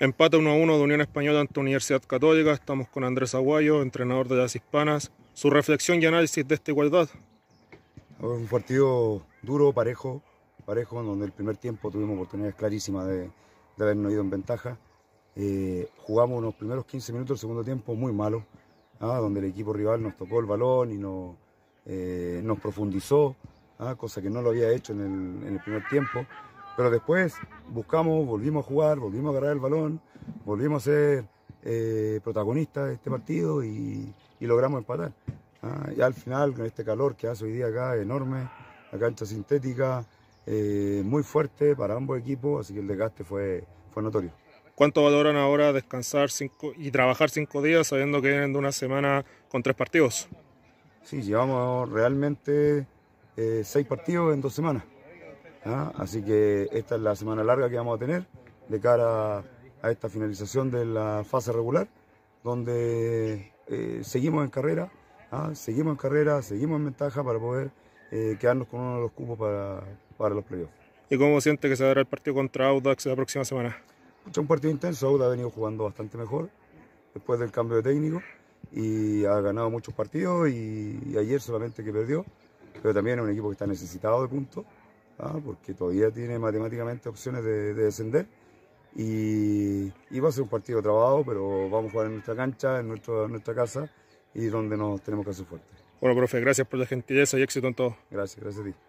Empate 1 a 1 de Unión Española ante Universidad Católica. Estamos con Andrés Aguayo, entrenador de las Hispanas. Su reflexión y análisis de esta igualdad. Un partido duro, parejo, parejo, donde el primer tiempo tuvimos oportunidades clarísimas de, habernos ido en ventaja. Eh, jugamos unos primeros 15 minutos del segundo tiempo muy malo, ¿ah? donde el equipo rival nos tocó el balón y eh, nos profundizó, ¿ah? cosa que no lo había hecho en el primer tiempo. Pero después buscamos, volvimos a jugar, volvimos a agarrar el balón, volvimos a ser eh, protagonistas de este partido y, logramos empatar. Ah, y al final, con este calor que hace hoy día acá, enorme, la cancha sintética, eh, muy fuerte para ambos equipos, así que el desgaste fue, fue notorio. ¿Cuánto valoran ahora descansar cinco y trabajar cinco días sabiendo que vienen de una semana con tres partidos? Sí, llevamos realmente eh, seis partidos en dos semanas. ¿Ah? Así que esta es la semana larga que vamos a tener de cara a esta finalización de la fase regular, donde eh, seguimos en carrera, ¿ah? seguimos en carrera, seguimos en ventaja para poder eh, quedarnos con uno de los cupos para, los playoffs. ¿Y cómo siente que se dará el partido contra Audax la próxima semana? Mucho un partido intenso, Audax ha venido jugando bastante mejor después del cambio de técnico y ha ganado muchos partidos y ayer solamente que perdió, pero también es un equipo que está necesitado de puntos Ah, porque todavía tiene matemáticamente opciones de, descender. Y, va a ser un partido de trabajo, pero vamos a jugar en nuestra cancha, en, nuestra casa y donde nos tenemos que hacer fuerte. Bueno, profe, gracias por la gentileza y éxito en todo. Gracias, gracias a ti.